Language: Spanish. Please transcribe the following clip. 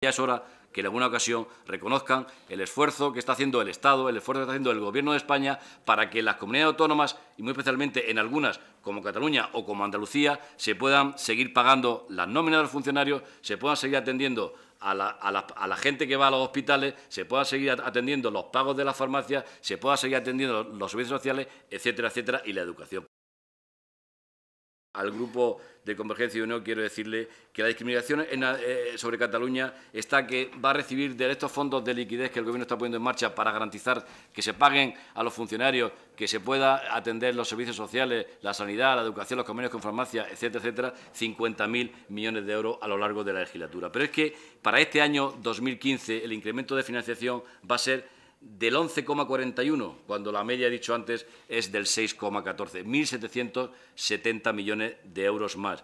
Ya es hora que en alguna ocasión reconozcan el esfuerzo que está haciendo el Estado, el esfuerzo que está haciendo el Gobierno de España para que las comunidades autónomas, y muy especialmente en algunas como Cataluña o como Andalucía, se puedan seguir pagando las nóminas de los funcionarios, se puedan seguir atendiendo a la, gente que va a los hospitales, se puedan seguir atendiendo los pagos de las farmacias, se puedan seguir atendiendo los servicios sociales, etcétera, etcétera, y la educación. Al grupo de Convergencia y Unión quiero decirle que la discriminación eh, sobre Cataluña está que va a recibir de estos fondos de liquidez que el Gobierno está poniendo en marcha para garantizar que se paguen a los funcionarios, que se pueda atender los servicios sociales, la sanidad, la educación, los convenios con farmacia, etcétera, etcétera, 50.000 millones de euros a lo largo de la legislatura. Pero es que para este año 2015 el incremento de financiación va a ser del 11,41, cuando la media, he dicho antes, es del 6,14, 1.770 millones de euros más.